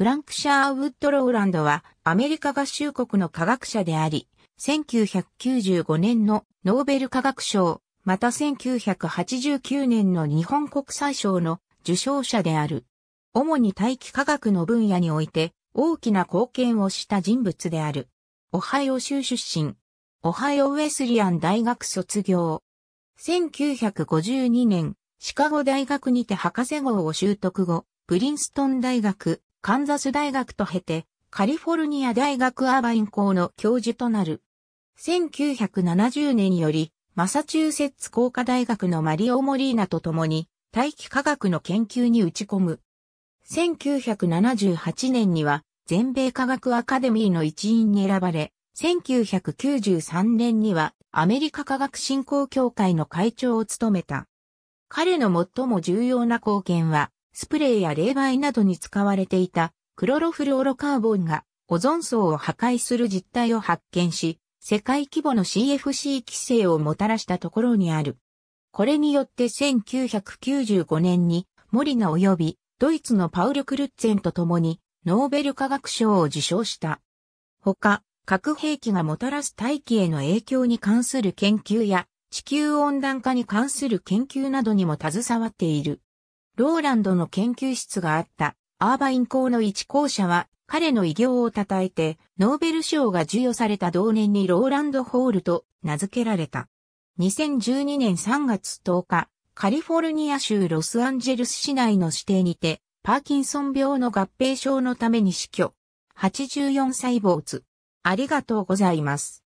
フランク・シャーウッド・ローランドはアメリカ合衆国の科学者であり、1995年のノーベル科学賞、また1989年の日本国際賞の受賞者である。主に大気科学の分野において大きな貢献をした人物である。オハイオ州出身。オハイオウェスリアン大学卒業。1952年、シカゴ大学にて博士号を習得後、プリンストン大学、カンザス大学と経て、カリフォルニア大学アーバイン校の教授となる。1970年より、マサチューセッツ工科大学のマリオ・モリーナと共に、大気科学の研究に打ち込む。1978年には、全米科学アカデミーの一員に選ばれ、1993年にはアメリカ科学振興協会の会長を務めた。彼の最も重要な貢献は、スプレーや冷媒などに使われていたクロロフルオロカーボンがオゾン層を破壊する実態を発見し、世界規模の CFC 規制をもたらしたところにある。これによって1995年にモリナ及びドイツのパウル・クルッツェンと共にノーベル化学賞を受賞した。他、核兵器がもたらす大気への影響に関する研究や地球温暖化に関する研究などにも携わっている。ローランドの研究室があったアーバイン校の一校舎は彼の偉業を称えてノーベル賞が授与された同年にローランドホールと名付けられた。2012年3月10日、カリフォルニア州ロスアンジェルス市内の指定にて、パーキンソン病の合併症のために死去。84歳坊主。ありがとうございます。